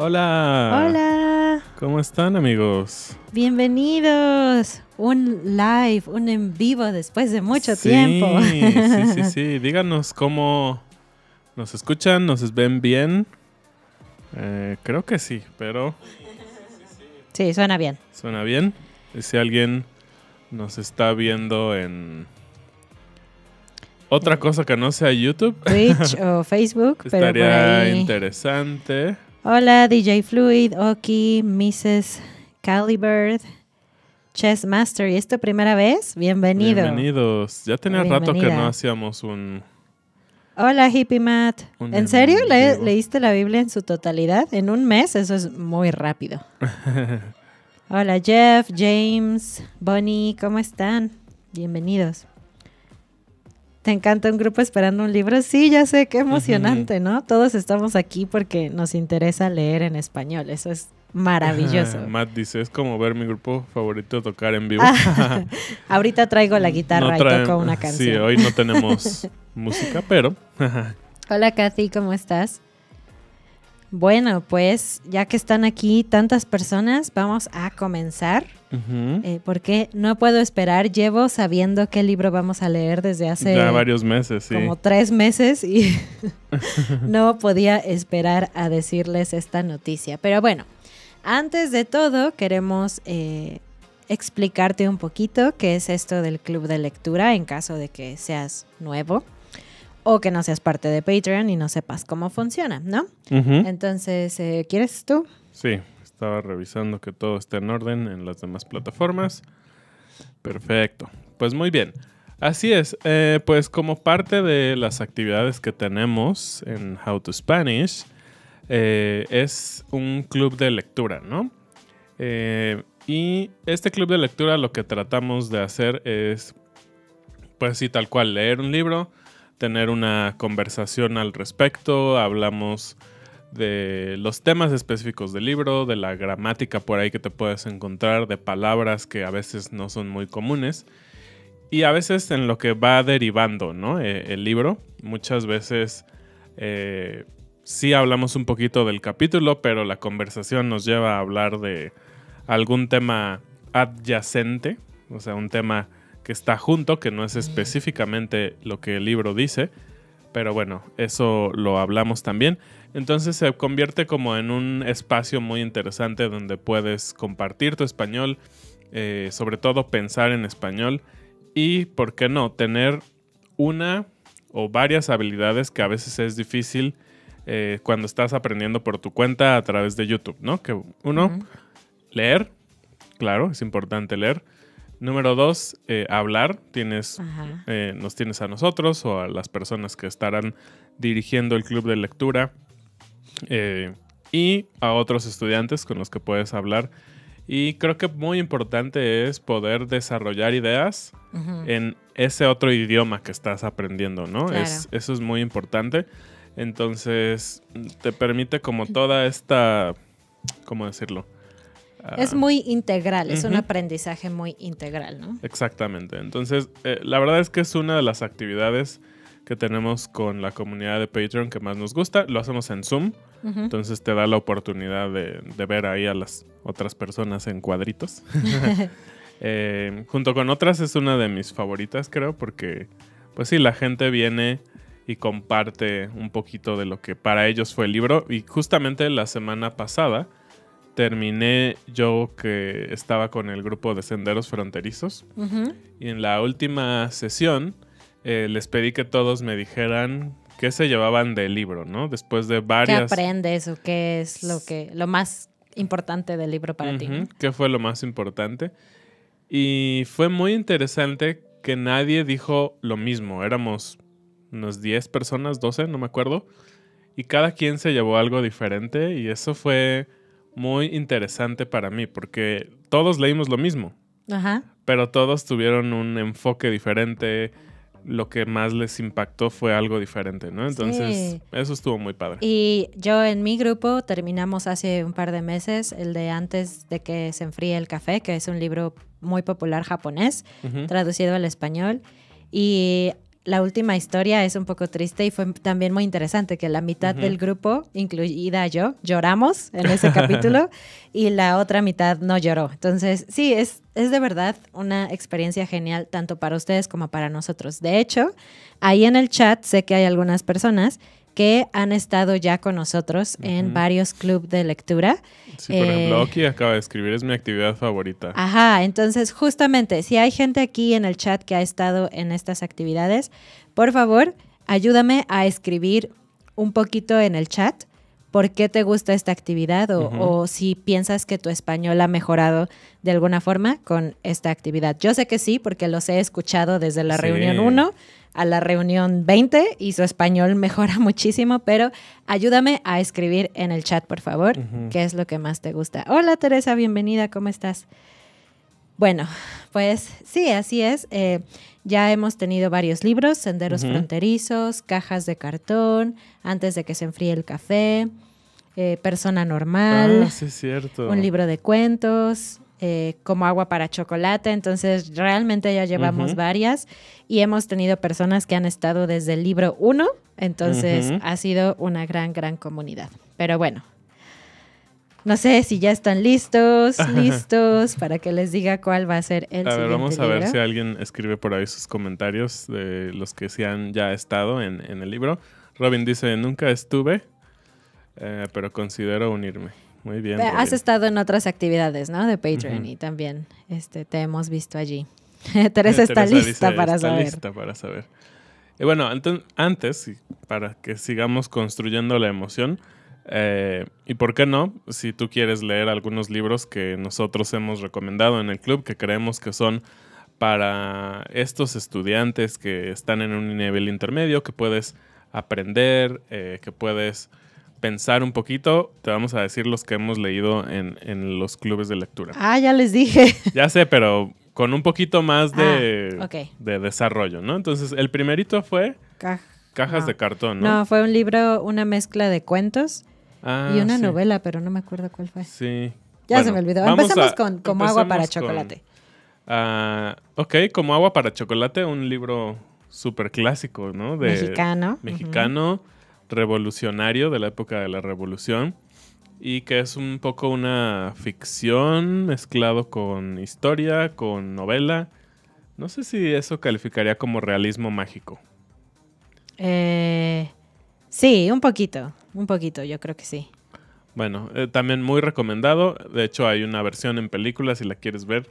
Hola. Hola. ¿Cómo están amigos? Bienvenidos. Un live, un en vivo después de mucho tiempo. Sí, sí, sí. Díganos cómo nos escuchan, nos ven bien. Eh, creo que sí, pero... Sí, suena bien. Suena bien. Y si alguien nos está viendo en otra mm. cosa que no sea YouTube. Twitch o Facebook. Estaría pero interesante. Hola DJ Fluid, Oki, Mrs. Calibird, Chess Master. ¿Y es tu primera vez? Bienvenido. Bienvenidos. Ya tenía rato que no hacíamos un... Hola Hippie Matt. ¿En serio? ¿Leíste la Biblia en su totalidad? En un mes, eso es muy rápido. Hola Jeff, James, Bonnie, ¿cómo están? Bienvenidos. ¿Te encanta un grupo esperando un libro? Sí, ya sé, qué emocionante, ¿no? Todos estamos aquí porque nos interesa leer en español, eso es maravilloso. Matt dice, es como ver mi grupo favorito tocar en vivo. ahorita traigo la guitarra y toco una canción. Sí, hoy no tenemos música, pero... Hola Kathy, ¿cómo estás? Bueno, pues ya que están aquí tantas personas, vamos a comenzar. Eh, porque no puedo esperar, llevo sabiendo qué libro vamos a leer desde hace... Ya varios meses, sí. Como tres meses y no podía esperar a decirles esta noticia. Pero bueno, antes de todo queremos eh, explicarte un poquito qué es esto del club de lectura en caso de que seas nuevo o que no seas parte de Patreon y no sepas cómo funciona, ¿no? Entonces, eh, ¿quieres tú? Sí, estaba revisando que todo esté en orden en las demás plataformas. Perfecto. Pues muy bien. Así es, eh, pues como parte de las actividades que tenemos en How to Spanish, eh, es un club de lectura, ¿no? y este club de lectura lo que tratamos de hacer es, pues sí, tal cual, leer un libro, tener una conversación al respecto, hablamos de los temas específicos del libro, de la gramática por ahí que te puedes encontrar, de palabras que a veces no son muy comunes y a veces en lo que va derivando eh, el libro. Muchas veces eh, sí hablamos un poquito del capítulo, pero la conversación nos lleva a hablar de algún tema adyacente, o sea, un tema que está junto, que no es específicamente lo que el libro dice, pero bueno, eso lo hablamos también. Entonces se convierte como en un espacio muy interesante donde puedes compartir tu español, eh, sobre todo pensar en español y, ¿por qué no?, tener una o varias habilidades que a veces es difícil eh, cuando estás aprendiendo por tu cuenta a través de YouTube, ¿no? Que uno, leer, claro, es importante leer. Número dos, eh, hablar. Tienes, eh, nos tienes a nosotros o a las personas que estarán dirigiendo el club de lectura eh, y a otros estudiantes con los que puedes hablar. Y creo que muy importante es poder desarrollar ideas en ese otro idioma que estás aprendiendo, ¿no? eso es muy importante. Entonces, te permite como toda esta, ¿cómo decirlo? Es ah. muy integral, es un aprendizaje muy integral, ¿no? Exactamente. Entonces, eh, la verdad es que es una de las actividades que tenemos con la comunidad de Patreon que más nos gusta. Lo hacemos en Zoom, entonces te da la oportunidad de, ver ahí a las otras personas en cuadritos. Eh, junto con otras es una de mis favoritas, creo, porque, pues sí, la gente viene y comparte un poquito de lo que para ellos fue el libro. Y justamente la semana pasada terminé yo que estaba con el grupo de Senderos Fronterizos. Y en la última sesión eh, les pedí que todos me dijeran qué se llevaban del libro, ¿no? Después de varias... ¿Qué aprendes o qué es lo, que, lo más importante del libro para ti? ¿Qué fue lo más importante? Y fue muy interesante que nadie dijo lo mismo. Éramos unos 10 personas, 12, no me acuerdo. Y cada quien se llevó algo diferente y eso fue muy interesante para mí, porque todos leímos lo mismo, pero todos tuvieron un enfoque diferente, lo que más les impactó fue algo diferente, ¿no? Entonces, eso estuvo muy padre. Y yo en mi grupo terminamos hace un par de meses el de Antes de que se enfríe el café, que es un libro muy popular japonés, traducido al español. Y la última historia es un poco triste y fue también muy interesante que la mitad del grupo, incluida yo, lloramos en ese capítulo y la otra mitad no lloró. Entonces, sí, es, es de verdad una experiencia genial tanto para ustedes como para nosotros. De hecho, ahí en el chat sé que hay algunas personas que han estado ya con nosotros en varios clubes de lectura. Sí, por el ejemplo, eh, acaba de escribir, es mi actividad favorita. Ajá, entonces justamente, si hay gente aquí en el chat que ha estado en estas actividades, por favor, ayúdame a escribir un poquito en el chat por qué te gusta esta actividad o, si piensas que tu español ha mejorado de alguna forma con esta actividad. Yo sé que sí, porque los he escuchado desde la reunión 1 a la reunión 20 y su español mejora muchísimo, pero ayúdame a escribir en el chat, por favor, qué es lo que más te gusta. Hola Teresa, bienvenida, ¿cómo estás? Bueno, pues sí, así es. Eh, ya hemos tenido varios libros, Senderos Fronterizos, Cajas de Cartón, Antes de que se enfríe el café, eh, Persona Normal, ah, un libro de cuentos, eh, como agua para chocolate, entonces realmente ya llevamos varias y hemos tenido personas que han estado desde el libro 1, entonces ha sido una gran, gran comunidad. Pero bueno, no sé si ya están listos, listos, para que les diga cuál va a ser el a ver, Vamos a ver si alguien escribe por ahí sus comentarios de los que sí han ya estado en, el libro. Robin dice, nunca estuve, eh, pero considero unirme bien. Has estado en otras actividades, ¿no? De Patreon y también este, te hemos visto allí. Teresa eh, está, lista, para está saber. lista para saber. Y eh, bueno, antes, para que sigamos construyendo la emoción, eh, y por qué no, si tú quieres leer algunos libros que nosotros hemos recomendado en el club, que creemos que son para estos estudiantes que están en un nivel intermedio, que puedes aprender, que puedes pensar un poquito, te vamos a decir los que hemos leído en, los clubes de lectura. Ah, ya les dije. Ya sé, pero con un poquito más de, ah, de desarrollo, ¿no? Entonces, el primerito fue Cajas de Cartón, ¿no? No, fue un libro, una mezcla de cuentos y ah, una novela, pero no me acuerdo cuál fue. Sí. Ya se me olvidó. Empezamos con Como agua para chocolate. Ah, ok, Como agua para chocolate, un libro súper clásico, ¿no? De, mexicano. Mexicano revolucionario de la época de la revolución y que es un poco una ficción mezclado con historia, con novela. No sé si eso calificaría como realismo mágico. Eh, sí, un poquito, un poquito, yo creo que sí. Bueno, eh, también muy recomendado. De hecho, hay una versión en película si la quieres ver.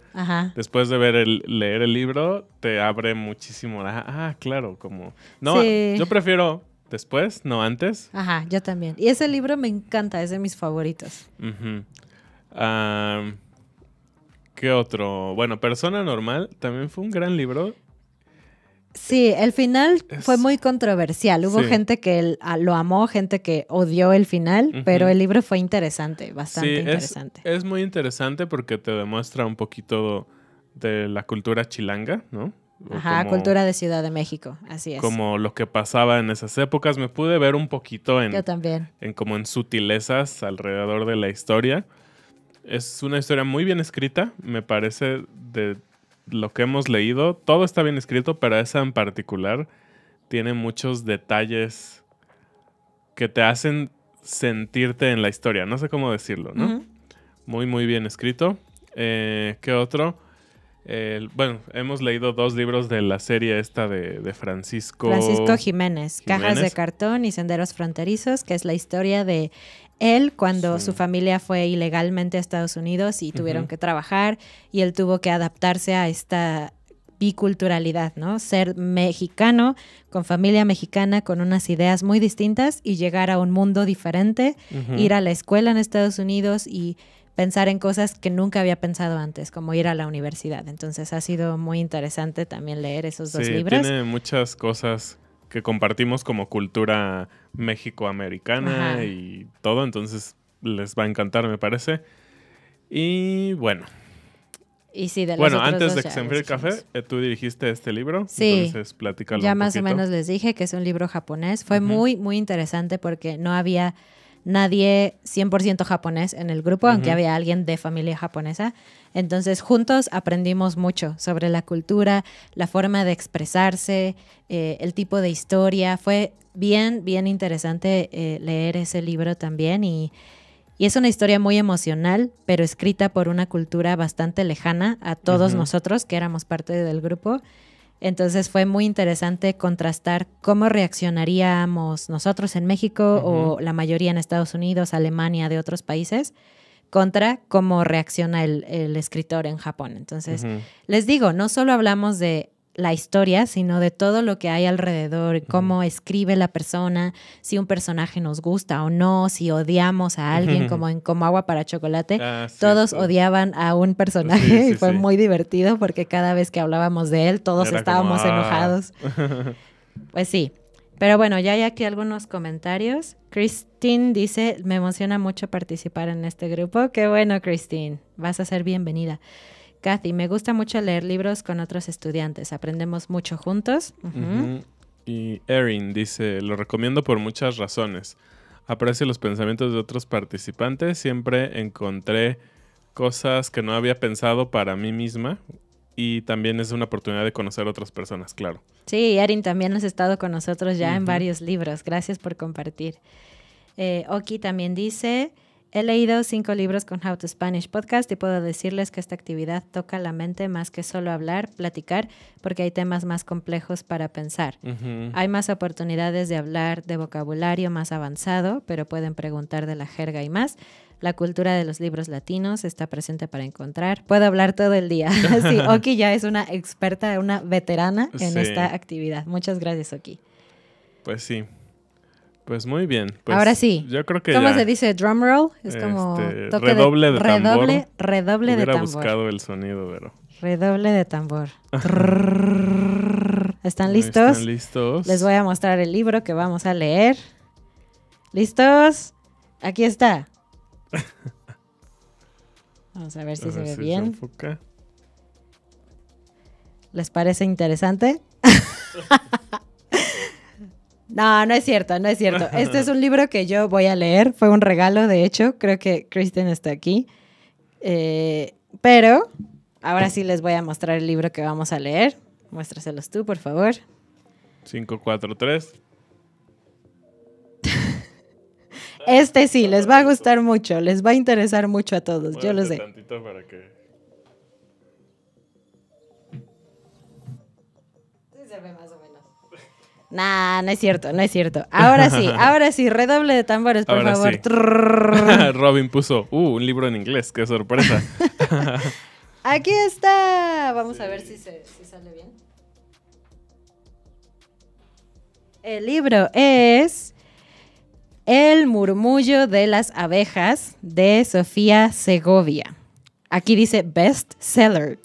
Después de ver el, leer el libro, te abre muchísimo. Ah, claro, como. No, yo prefiero después, no antes. Ajá, yo también. Y ese libro me encanta, es de mis favoritos. ¿Qué otro? Bueno, Persona Normal también fue un gran libro. Sí, el final fue muy controversial. Hubo gente que lo amó, gente que odió el final, pero el libro fue interesante, bastante interesante. es muy interesante porque te demuestra un poquito de la cultura chilanga, ¿no? Ajá, cultura de Ciudad de México, así es. Como lo que pasaba en esas épocas, me pude ver un poquito en... Yo también. En como en sutilezas alrededor de la historia. Es una historia muy bien escrita, me parece, de lo que hemos leído. Todo está bien escrito, pero esa en particular tiene muchos detalles que te hacen sentirte en la historia. No sé cómo decirlo, ¿no? Muy, muy bien escrito. Eh, ¿Qué otro? bueno, hemos leído dos libros de la serie esta de, Francisco... Francisco Jiménez, Cajas de Cartón y Senderos Fronterizos, que es la historia de él cuando su familia fue ilegalmente a Estados Unidos y tuvieron que trabajar y él tuvo que adaptarse a esta biculturalidad, ¿no? Ser mexicano, con familia mexicana, con unas ideas muy distintas y llegar a un mundo diferente, ir a la escuela en Estados Unidos y pensar en cosas que nunca había pensado antes, como ir a la universidad. Entonces ha sido muy interesante también leer esos dos sí, libros. Tiene muchas cosas que compartimos como cultura mexicoamericana y todo, entonces les va a encantar, me parece. Y bueno. Y sí, de los bueno, antes de que se enfríe el café, eh, tú dirigiste este libro. Sí. Entonces, platícalo. Ya más o menos les dije que es un libro japonés. Fue muy, muy interesante porque no había nadie 100% japonés en el grupo, aunque había alguien de familia japonesa. Entonces juntos aprendimos mucho sobre la cultura, la forma de expresarse, eh, el tipo de historia. Fue bien, bien interesante eh, leer ese libro también y, es una historia muy emocional, pero escrita por una cultura bastante lejana a todos nosotros que éramos parte del grupo. Entonces fue muy interesante contrastar cómo reaccionaríamos nosotros en México o la mayoría en Estados Unidos, Alemania, de otros países, contra cómo reacciona el, escritor en Japón. Entonces, les digo, no solo hablamos de la historia, sino de todo lo que hay alrededor, cómo escribe la persona, si un personaje nos gusta o no, si odiamos a alguien, como en Como agua para chocolate, ah, todos odiaban a un personaje y fue muy divertido porque cada vez que hablábamos de él todos estábamos ah". enojados. Pues sí, pero bueno, ya hay aquí algunos comentarios. Christine dice, me emociona mucho participar en este grupo. Qué bueno, Christine, vas a ser bienvenida. Kathy, me gusta mucho leer libros con otros estudiantes, aprendemos mucho juntos. Y Erin dice, lo recomiendo por muchas razones. Aprecio los pensamientos de otros participantes, siempre encontré cosas que no había pensado para mí misma y también es una oportunidad de conocer a otras personas, claro. Sí, Erin también ha estado con nosotros ya en varios libros, gracias por compartir. Eh, Oki también dice, He leído cinco libros con How to Spanish Podcast y puedo decirles que esta actividad toca la mente más que solo hablar, platicar, porque hay temas más complejos para pensar. Hay más oportunidades de hablar de vocabulario más avanzado, pero pueden preguntar de la jerga y más. La cultura de los libros latinos está presente para encontrar. Puedo hablar todo el día. sí, Oki ya es una experta, una veterana en esta actividad. Muchas gracias, Oki. Pues sí, pues muy bien. Pues Ahora sí. creo que ¿Cómo se dice? ¿Drum roll? Es como este, toque redoble de, tambor. Redoble, de tambor. buscado el sonido, pero... Redoble de tambor. ¿Están listos? ¿Están listos? Les voy a mostrar el libro que vamos a leer. ¿Listos? Aquí está. Vamos a ver si se ve bien. ¿Les parece interesante? No, no es cierto, no es cierto. Este es un libro que yo voy a leer. Fue un regalo, de hecho. Creo que Kristen está aquí. Eh, pero ahora sí les voy a mostrar el libro que vamos a leer. Muéstraselos tú, por favor. 543. este sí, les va a gustar mucho, les va a interesar mucho a todos, yo lo sé. para que... Nah, no es cierto, no es cierto. Ahora sí, ahora sí, redoble de tambores, por favor. Robin puso, uh, un libro en inglés, qué sorpresa. Aquí está. Vamos a ver si, si sale bien. El libro es El murmullo de las abejas de Sofía Segovia. Aquí dice best seller.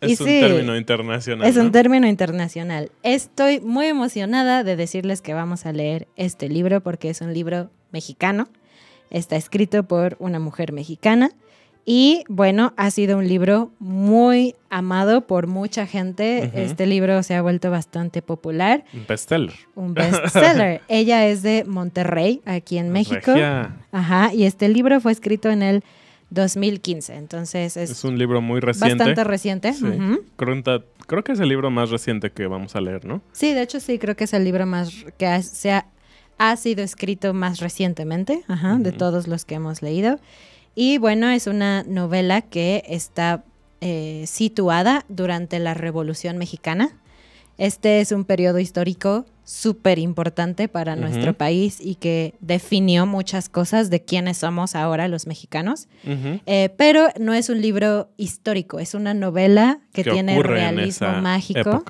Es un término internacional. Es un término internacional. Estoy muy emocionada de decirles que vamos a leer este libro porque es un libro mexicano. Está escrito por una mujer mexicana. Y bueno, ha sido un libro muy amado por mucha gente. Este libro se ha vuelto bastante popular. Un bestseller. Un bestseller. Ella es de Monterrey, aquí en pues México. Ajá. Y este libro fue escrito en el 2015. Entonces es, es un libro muy reciente. Bastante reciente. creo, que es el libro más reciente que vamos a leer, ¿no? Sí, de hecho sí, creo que es el libro más que ha, ha, sido escrito más recientemente, de todos los que hemos leído. Y bueno, es una novela que está eh, situada durante la Revolución Mexicana. Este es un periodo histórico súper importante para nuestro país y que definió muchas cosas de quiénes somos ahora los mexicanos. Eh, pero no es un libro histórico, es una novela que, tiene realismo mágico.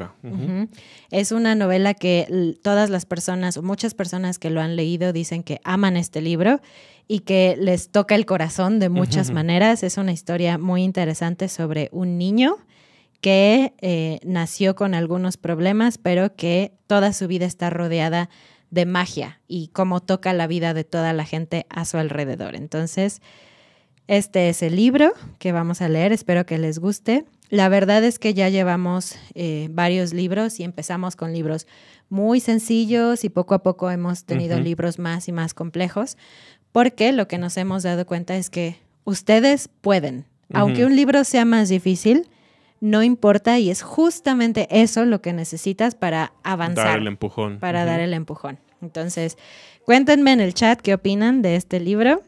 Es una novela que todas las personas muchas personas que lo han leído dicen que aman este libro y que les toca el corazón de muchas maneras. Es una historia muy interesante sobre un niño que eh, nació con algunos problemas, pero que toda su vida está rodeada de magia y cómo toca la vida de toda la gente a su alrededor. Entonces, este es el libro que vamos a leer, espero que les guste. La verdad es que ya llevamos eh, varios libros y empezamos con libros muy sencillos y poco a poco hemos tenido libros más y más complejos, porque lo que nos hemos dado cuenta es que ustedes pueden, aunque un libro sea más difícil, no importa y es justamente eso lo que necesitas para avanzar. Dar el empujón. Para dar el empujón. Entonces, cuéntenme en el chat qué opinan de este libro.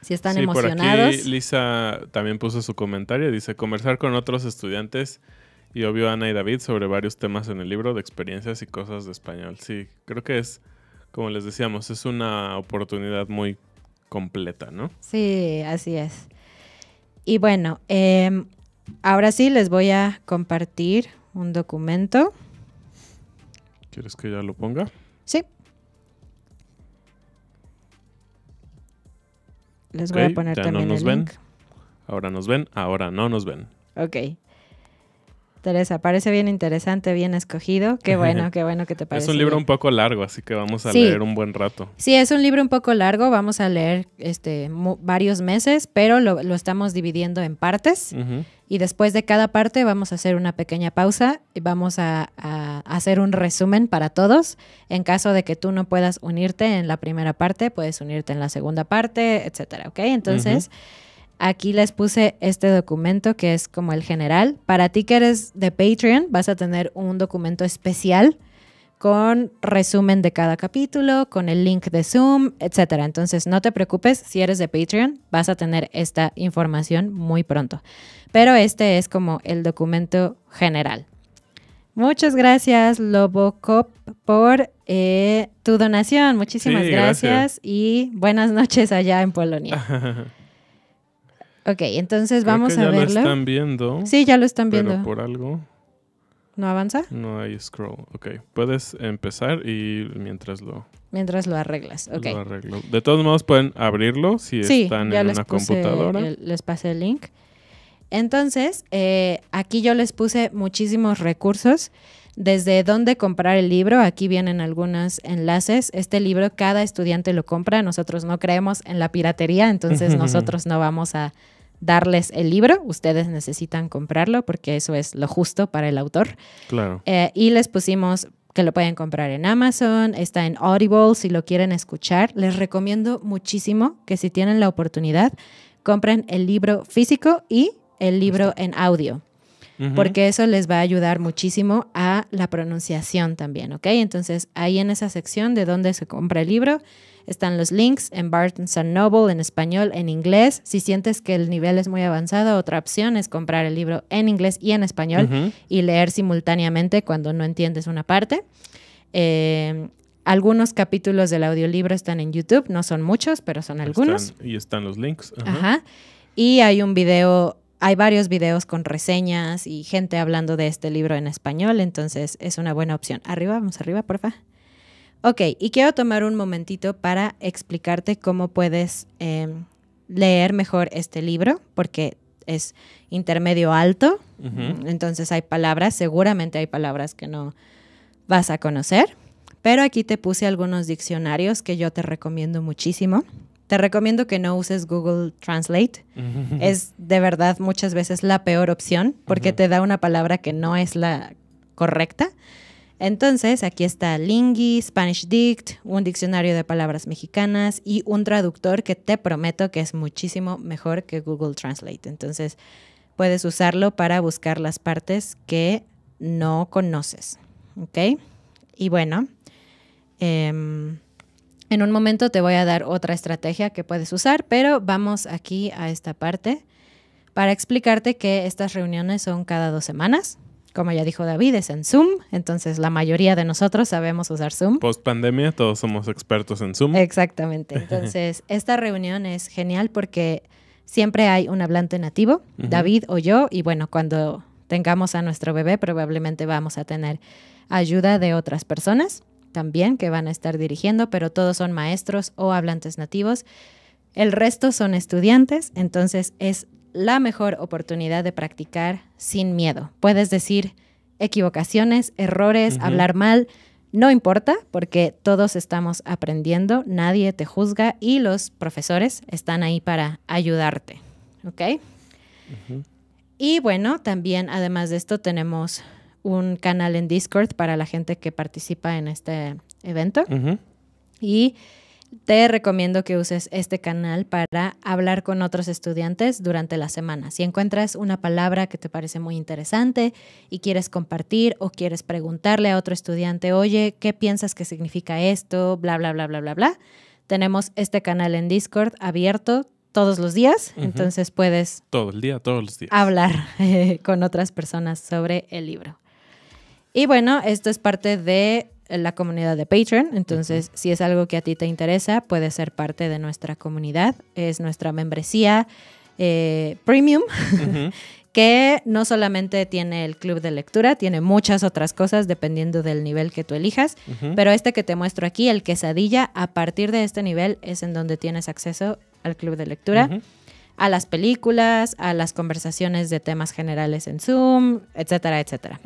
Si están emocionados. Lisa también puso su comentario. Dice, conversar con otros estudiantes y obvio Ana y David sobre varios temas en el libro de experiencias y cosas de español. Sí, creo que es, como les decíamos, es una oportunidad muy completa, ¿no? Sí, así es. Y bueno, eh, Ahora sí les voy a compartir un documento. ¿Quieres que ya lo ponga? Sí. Les voy a poner también no nos el Link. Ahora nos ven, ahora no nos ven. Ok. Teresa, parece bien interesante, bien escogido. Qué bueno, qué bueno que te parece. Es un libro un poco largo, así que vamos a leer un buen rato. Sí, es un libro un poco largo, vamos a leer este, varios meses, pero lo, estamos dividiendo en partes. Y después de cada parte vamos a hacer una pequeña pausa y vamos a, hacer un resumen para todos. En caso de que tú no puedas unirte en la primera parte, puedes unirte en la segunda parte, etcétera, ¿ok? Entonces... Aquí les puse este documento que es como el general. Para ti que eres de Patreon, vas a tener un documento especial con resumen de cada capítulo, con el link de Zoom, etc. Entonces, no te preocupes, si eres de Patreon, vas a tener esta información muy pronto. Pero este es como el documento general. Muchas gracias, Lobocop, por eh, tu donación. Muchísimas gracias y buenas noches allá en Polonia. Ok, entonces vamos a ya lo están viendo. Sí, ya lo están pero viendo. por algo. ¿No avanza? No hay scroll. Ok, puedes empezar y mientras lo... Mientras lo arreglas, ok. Lo arreglo. De todos modos pueden abrirlo si están en una computadora. les pasé el link. Entonces, eh, aquí yo les puse muchísimos recursos. Desde dónde comprar el libro, aquí vienen algunos enlaces. Este libro cada estudiante lo compra, nosotros no creemos en la piratería, entonces nosotros no vamos a darles el libro, ustedes necesitan comprarlo porque eso es lo justo para el autor. Claro. Eh, y les pusimos que lo pueden comprar en Amazon, está en Audible si lo quieren escuchar. Les recomiendo muchísimo que si tienen la oportunidad, compren el libro físico y el libro en audio, porque eso les va a ayudar muchísimo a la pronunciación también, ¿ok? Entonces, ahí en esa sección de dónde se compra el libro, están los links en Barnes Noble en español, en inglés. Si sientes que el nivel es muy avanzado, otra opción es comprar el libro en inglés y en español y leer simultáneamente cuando no entiendes una parte. Eh, algunos capítulos del audiolibro están en YouTube, no son muchos, pero son algunos. y están los links. Y hay un video, hay varios videos con reseñas y gente hablando de este libro en español, entonces es una buena opción. Arriba, vamos arriba, porfa. Ok, y quiero tomar un momentito para explicarte cómo puedes em, leer mejor este libro, porque es intermedio alto, entonces hay palabras, seguramente hay palabras que no vas a conocer, pero aquí te puse algunos diccionarios que yo te recomiendo muchísimo. Te recomiendo que no uses Google Translate. Es de verdad muchas veces la peor opción porque te da una palabra que no es la correcta. Entonces, aquí está Lingui, Spanish Dict, un diccionario de palabras mexicanas y un traductor que te prometo que es muchísimo mejor que Google Translate. Entonces, puedes usarlo para buscar las partes que no conoces. ¿Ok? Y bueno, em, en un momento te voy a dar otra estrategia que puedes usar, pero vamos aquí a esta parte para explicarte que estas reuniones son cada dos semanas como ya dijo David, es en Zoom. Entonces, la mayoría de nosotros sabemos usar Zoom. Post pandemia, todos somos expertos en Zoom. Exactamente. Entonces, esta reunión es genial porque siempre hay un hablante nativo, David o yo. Y bueno, cuando tengamos a nuestro bebé, probablemente vamos a tener ayuda de otras personas también que van a estar dirigiendo, pero todos son maestros o hablantes nativos. El resto son estudiantes, entonces es la mejor oportunidad de practicar sin miedo. Puedes decir equivocaciones, errores, hablar mal, no importa porque todos estamos aprendiendo, nadie te juzga y los profesores están ahí para ayudarte. ¿Ok? Y bueno, también además de esto tenemos un canal en Discord para la gente que participa en este evento. Y te recomiendo que uses este canal para hablar con otros estudiantes durante la semana. Si encuentras una palabra que te parece muy interesante y quieres compartir o quieres preguntarle a otro estudiante, oye, ¿qué piensas que significa esto? Bla, bla, bla, bla, bla, bla. Tenemos este canal en Discord abierto todos los días, entonces puedes... Todo el día, todos los días. Hablar eh, con otras personas sobre el libro. Y bueno, esto es parte de la comunidad de Patreon. Entonces, si es algo que a ti te interesa, puedes ser parte de nuestra comunidad. Es nuestra membresía eh, premium. que no solamente tiene el club de lectura, tiene muchas otras cosas dependiendo del nivel que tú elijas, pero este que te muestro aquí, el quesadilla, a partir de este nivel es en donde tienes acceso al club de lectura a las películas, a las conversaciones de temas generales en Zoom, etcétera, etcétera.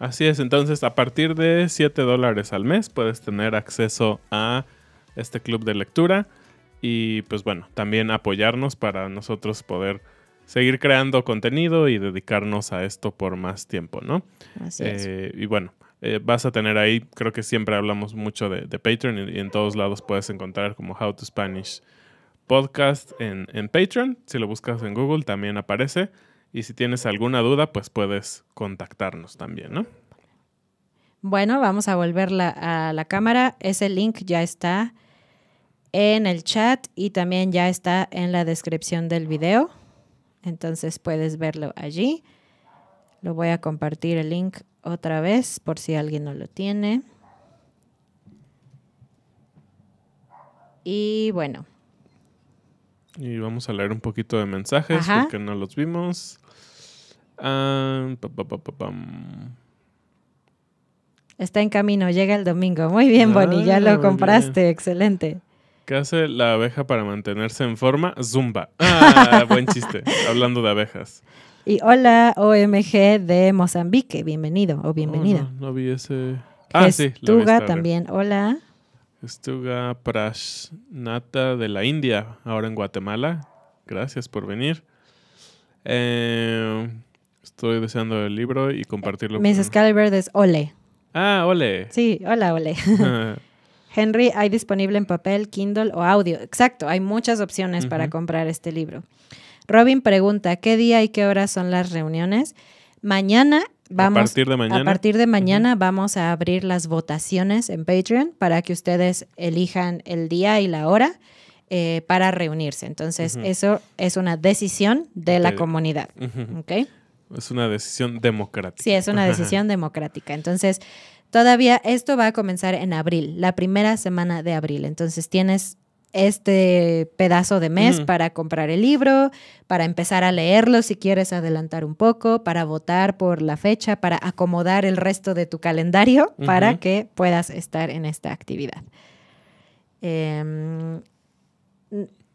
Así es, entonces a partir de 7 dólares al mes puedes tener acceso a este club de lectura y pues bueno, también apoyarnos para nosotros poder seguir creando contenido y dedicarnos a esto por más tiempo, ¿no? Así es. Eh, y bueno, eh, vas a tener ahí, creo que siempre hablamos mucho de, Patreon y, en todos lados puedes encontrar como How to Spanish Podcast en, en Patreon. Si lo buscas en Google también aparece. Y si tienes alguna duda, pues puedes contactarnos también, ¿no? Bueno, vamos a volver a la cámara. Ese link ya está en el chat y también ya está en la descripción del video. Entonces puedes verlo allí. Lo voy a compartir el link otra vez por si alguien no lo tiene. Y bueno. Y vamos a leer un poquito de mensajes porque no los vimos. Está en camino, llega el domingo. Muy bien, ah, Bonnie, ya lo compraste, excelente. ¿Qué hace la abeja para mantenerse en forma? Zumba. Ah, buen chiste, hablando de abejas. Y hola, OMG de Mozambique, bienvenido o bienvenida. no, vi ese. Ah, sí. también, hola. Estuga Prashnata de la India, ahora en Guatemala. Gracias por venir. Eh, Estoy deseando el libro y compartirlo. con... Mrs. es Ole. Ah, Ole. Sí, hola, Ole. Henry, hay disponible en papel, Kindle o audio. Exacto, hay muchas opciones para comprar este libro. Robin pregunta, ¿qué día y qué hora son las reuniones? Mañana vamos... A partir de mañana. vamos a abrir las votaciones en Patreon para que ustedes elijan el día y la hora. Eh, para reunirse. Entonces, eso es una decisión de la comunidad. ¿ok? Es una decisión democrática. Sí, es una decisión democrática. Entonces, todavía esto va a comenzar en abril, la primera semana de abril. Entonces, tienes este pedazo de mes para comprar el libro, para empezar a leerlo si quieres adelantar un poco, para votar por la fecha, para acomodar el resto de tu calendario para que puedas estar en esta actividad. Em,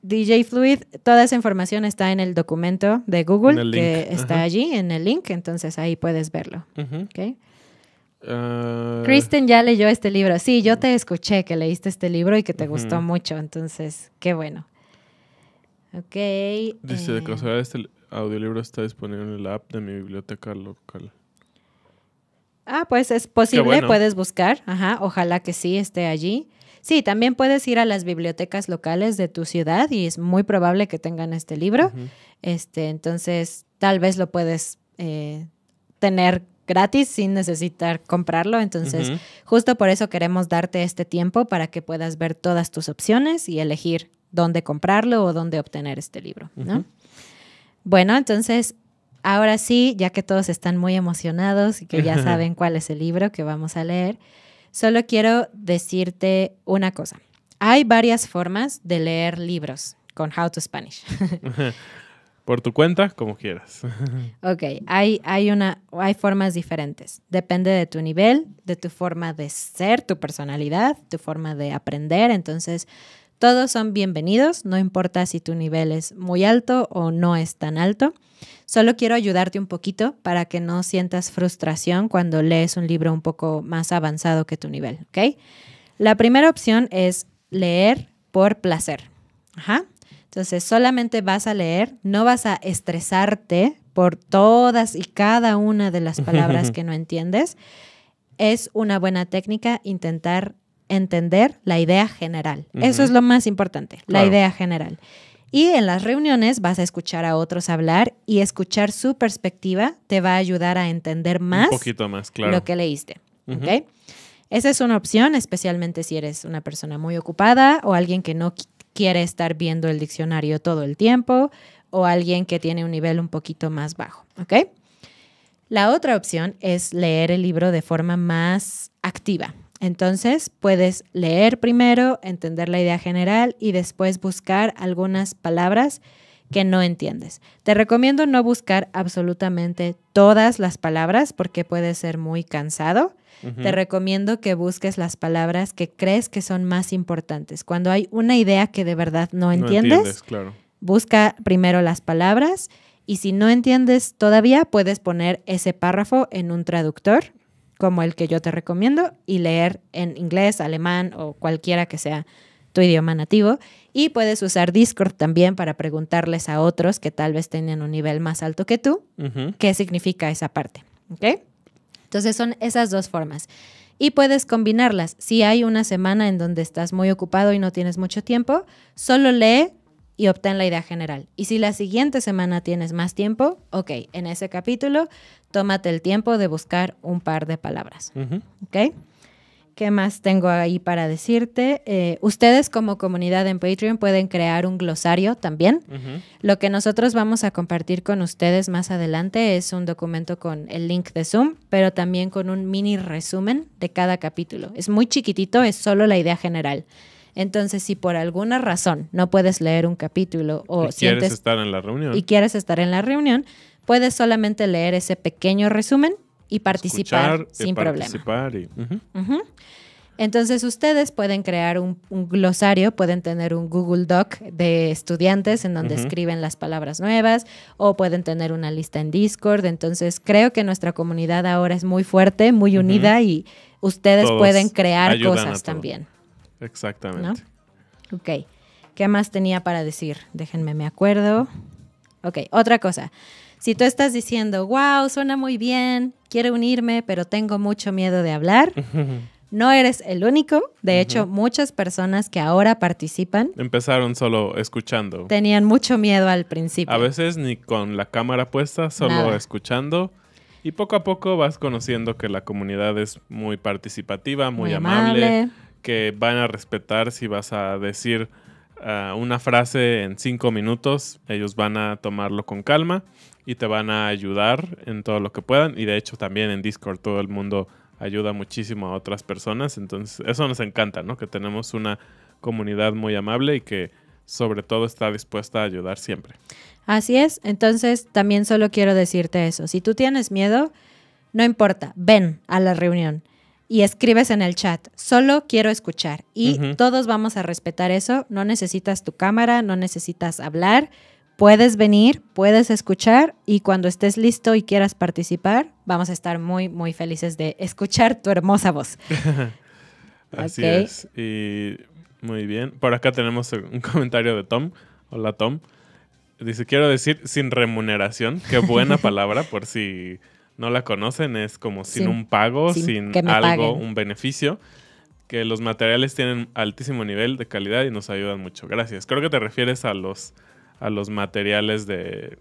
DJ Fluid, toda esa información está en el documento de Google que está allí, en el link, entonces ahí puedes verlo. Ah. Kristen ya leyó este libro. Sí, yo te escuché que leíste este libro y que te gustó mucho, entonces qué bueno. Ok. Dice, de eh, este audiolibro está disponible en la app de mi biblioteca local. Ah, pues es posible, puedes buscar. Ajá, ojalá que sí esté allí. Sí, también puedes ir a las bibliotecas locales de tu ciudad y es muy probable que tengan este libro. este, entonces, tal vez lo puedes eh, tener gratis sin necesitar comprarlo. Entonces, justo por eso queremos darte este tiempo para que puedas ver todas tus opciones y elegir dónde comprarlo o dónde obtener este libro. ¿no? Bueno, entonces, ahora sí, ya que todos están muy emocionados y que ya saben cuál es el libro que vamos a leer, Solo quiero decirte una cosa. Hay varias formas de leer libros con How to Spanish. Por tu cuenta, como quieras. ok, hay, hay, una, hay formas diferentes. Depende de tu nivel, de tu forma de ser, tu personalidad, tu forma de aprender. Entonces, todos son bienvenidos, no importa si tu nivel es muy alto o no es tan alto. Solo quiero ayudarte un poquito para que no sientas frustración cuando lees un libro un poco más avanzado que tu nivel, ¿ok? La primera opción es leer por placer. Entonces, solamente vas a leer, no vas a estresarte por todas y cada una de las palabras que no entiendes. Es una buena técnica intentar entender la idea general. Eso es lo más importante, la idea general. Y en las reuniones vas a escuchar a otros hablar y escuchar su perspectiva te va a ayudar a entender más, Un poquito más claro. lo que leíste. Esa es una opción, especialmente si eres una persona muy ocupada o alguien que no quiere estar viendo el diccionario todo el tiempo o alguien que tiene un nivel un poquito más bajo. La otra opción es leer el libro de forma más activa. Entonces puedes leer primero, entender la idea general y después buscar algunas palabras que no entiendes. Te recomiendo no buscar absolutamente todas las palabras porque puede ser muy cansado. Te recomiendo que busques las palabras que crees que son más importantes. Cuando hay una idea que de verdad no entiendes, busca primero las palabras y si no entiendes todavía, puedes poner ese párrafo en un traductor como el que yo te recomiendo, y leer en inglés, alemán o cualquiera que sea tu idioma nativo. Y puedes usar Discord también para preguntarles a otros que tal vez tengan un nivel más alto que tú qué significa esa parte. ¿Ok? Entonces son esas dos formas. Y puedes combinarlas. Si hay una semana en donde estás muy ocupado y no tienes mucho tiempo, solo lee y obtén la idea general. Y si la siguiente semana tienes más tiempo, ok, en ese capítulo tómate el tiempo de buscar un par de palabras. ¿Ok? ¿Qué más tengo ahí para decirte? Eh, ustedes como comunidad en Patreon pueden crear un glosario también. Lo que nosotros vamos a compartir con ustedes más adelante es un documento con el link de Zoom, pero también con un mini resumen de cada capítulo. Es muy chiquitito, es solo la idea general. Entonces, si por alguna razón no puedes leer un capítulo o estar en la reunión y quieres estar en la reunión, Puedes solamente leer ese pequeño resumen y participar eh, sin problema. Entonces ustedes pueden crear un, glosario, pueden tener un Google Doc de estudiantes en donde escriben las palabras nuevas o pueden tener una lista en Discord. Entonces creo que nuestra comunidad ahora es muy fuerte, muy unida y ustedes pueden crear cosas también. Exactamente. Ok. ¿Qué más tenía para decir? Déjenme, me acuerdo. Ok, otra cosa. Si tú estás diciendo, wow, suena muy bien, quiero unirme, pero tengo mucho miedo de hablar, no eres el único. De hecho, muchas personas que ahora participan. Empezaron solo escuchando. Tenían mucho miedo al principio. A veces ni con la cámara puesta, solo escuchando. Y poco a poco vas conociendo que la comunidad es muy participativa, muy, amable, que van a respetar si vas a decir ah, una frase en cinco minutos. Ellos van a tomarlo con calma y te van a ayudar en todo lo que puedan. Y de hecho también en Discord todo el mundo ayuda muchísimo a otras personas. Entonces eso nos encanta, ¿no? Que tenemos una comunidad muy amable y que sobre todo está dispuesta a ayudar siempre. Así es. Entonces también solo quiero decirte eso. Si tú tienes miedo, no importa, ven a la reunión. Y escribes en el chat, solo quiero escuchar. Y todos vamos a respetar eso. No necesitas tu cámara, no necesitas hablar Puedes venir, puedes escuchar y cuando estés listo y quieras participar, vamos a estar muy, muy felices de escuchar tu hermosa voz. Así es. Y muy bien. Por acá tenemos un comentario de Tom. Hola, Tom. Dice, quiero decir sin remuneración. Qué buena palabra, por si no la conocen, es como sin, un pago, sin, algo, un beneficio. Que los materiales tienen altísimo nivel de calidad y nos ayudan mucho. Gracias. Creo que te refieres a los a los materiales de,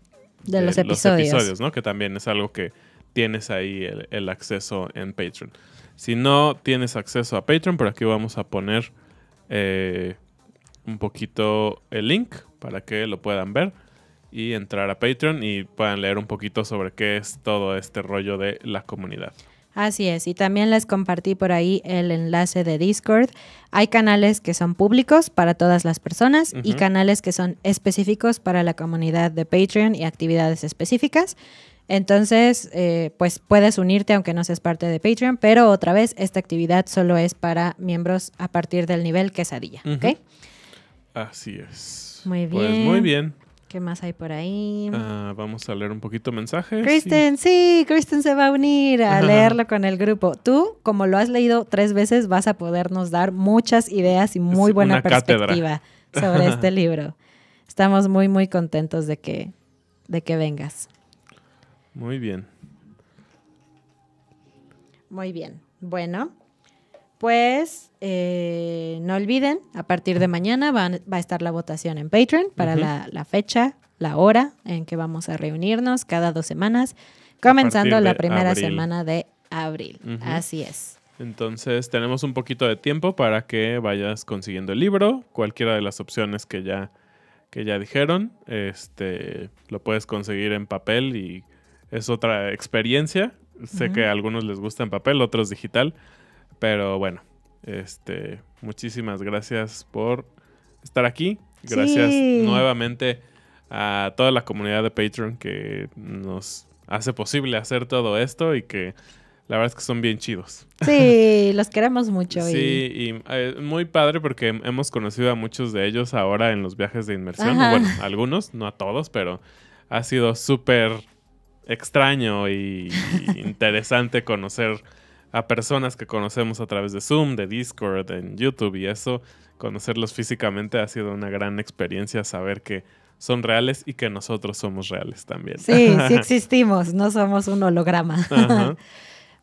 los, episodios. ¿no? Que también es algo que tienes ahí el, acceso en Patreon. Si no tienes acceso a Patreon, por aquí vamos a poner eh, un poquito el link para que lo puedan ver y entrar a Patreon y puedan leer un poquito sobre qué es todo este rollo de la comunidad. Así es, y también les compartí por ahí el enlace de Discord. Hay canales que son públicos para todas las personas y canales que son específicos para la comunidad de Patreon y actividades específicas. Entonces, eh, pues puedes unirte aunque no seas parte de Patreon, pero otra vez, esta actividad solo es para miembros a partir del nivel quesadilla, Así es. Muy pues, bien. Pues muy bien. ¿Qué más hay por ahí? Ah, vamos a leer un poquito mensajes. Kristen, sí, Kristen se va a unir a leerlo con el grupo. Tú, como lo has leído tres veces, vas a podernos dar muchas ideas y muy buena perspectiva sobre este libro. Estamos muy, muy contentos de que, de que vengas. Muy bien. Muy bien. Bueno, pues eh, no olviden, a partir de mañana va a estar la votación en Patreon para la, fecha, la hora en que vamos a reunirnos cada dos semanas, comenzando la primera semana de abril. Así es. Entonces tenemos un poquito de tiempo para que vayas consiguiendo el libro, cualquiera de las opciones que ya, que ya dijeron, este, lo puedes conseguir en papel y es otra experiencia. Sé que a algunos les gusta en papel, otros digital pero bueno, este, muchísimas gracias por estar aquí. Gracias nuevamente a toda la comunidad de Patreon que nos hace posible hacer todo esto y que la verdad es que son bien chidos. Sí, los queremos mucho. Y... Sí, y eh, muy padre porque hemos conocido a muchos de ellos ahora en los viajes de inmersión. Bueno, algunos, no a todos, pero ha sido súper extraño y interesante conocer a personas que conocemos a través de Zoom, de Discord, en YouTube y eso, conocerlos físicamente ha sido una gran experiencia, saber que son reales y que nosotros somos reales también. Sí, sí existimos, no somos un holograma.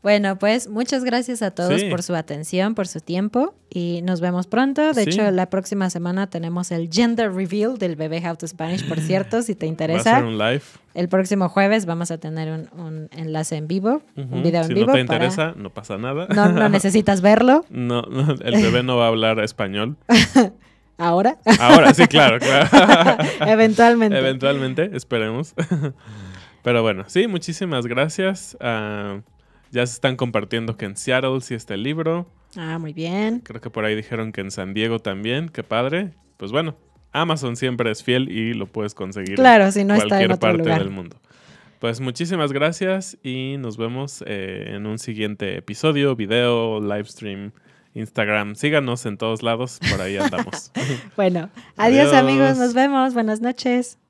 Bueno, pues muchas gracias a todos por su atención, por su tiempo y nos vemos pronto. De hecho, la próxima semana tenemos el gender reveal del bebé How to Spanish, por cierto, si te interesa. Va a un live. El próximo jueves vamos a tener un, enlace en vivo, un video en vivo. Si no te interesa, no pasa nada. No, no necesitas verlo. No, el bebé no va a hablar español. ¿Ahora? Ahora, sí, claro, Eventualmente. Eventualmente, esperemos. Pero bueno, sí, muchísimas gracias. Ya se están compartiendo que en Seattle sí está el libro. Ah, muy bien. Creo que por ahí dijeron que en San Diego también, qué padre. Pues bueno, Amazon siempre es fiel y lo puedes conseguir claro, en si cualquier parte del mundo. Pues muchísimas gracias y nos vemos eh, en un siguiente episodio, video, live stream, Instagram. Síganos en todos lados, por ahí andamos. bueno, adiós amigos, nos vemos, buenas noches.